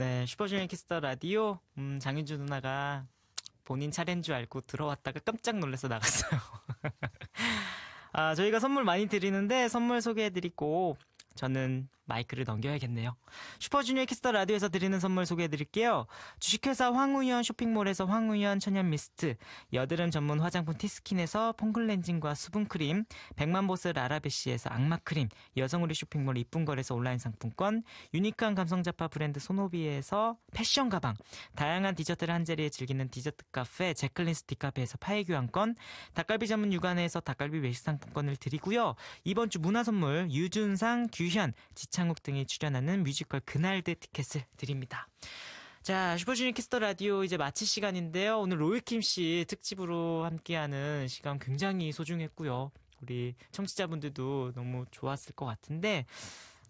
네, 슈퍼주니어 키스터 라디오 음, 장윤주 누나가 본인 차례인 줄 알고 들어왔다가 깜짝 놀라서 나갔어요. 아, 저희가 선물 많이 드리는데 선물 소개해드리고 저는 마이크를 넘겨야겠네요. 슈퍼주니어 키스터 라디오에서 드리는 선물 소개해드릴게요. 주식회사 황우현 쇼핑몰에서 황우현 천연미스트, 여드름 전문 화장품 티스킨에서 폼클렌징과 수분크림, 백만보스 라라베시에서 악마크림, 여성우리 쇼핑몰 이쁜걸에서 온라인 상품권, 유니크한 감성자파 브랜드 소노비에서 패션 가방, 다양한 디저트를 한자리에 즐기는 디저트 카페 제클린스 디카페에서 파이 교환권, 닭갈비 전문 육안에서 닭갈비 외식 상품권을 드리고요. 이번 주 문화 선물 유준상, 규현, 지창 이창욱 등이 출연하는 뮤지컬 그날대 티켓을 드립니다. 자, 슈퍼주니어 키스터 라디오 이제 마칠 시간인데요. 오늘 로이킴 씨 특집으로 함께하는 시간 굉장히 소중했고요. 우리 청취자분들도 너무 좋았을 것 같은데,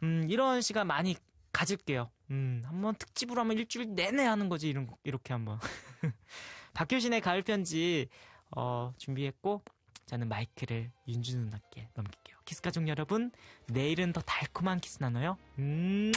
음, 이런 시간 많이 가질게요. 음, 한번 특집으로 한번 일주일 내내 하는 거지, 이런, 이렇게 한번. 박효신의 가을편지, 어, 준비했고, 저는 마이크를 윤주 누나께 넘길게요. 키스 가족 여러분, 내일은 더 달콤한 키스 나눠요. 음.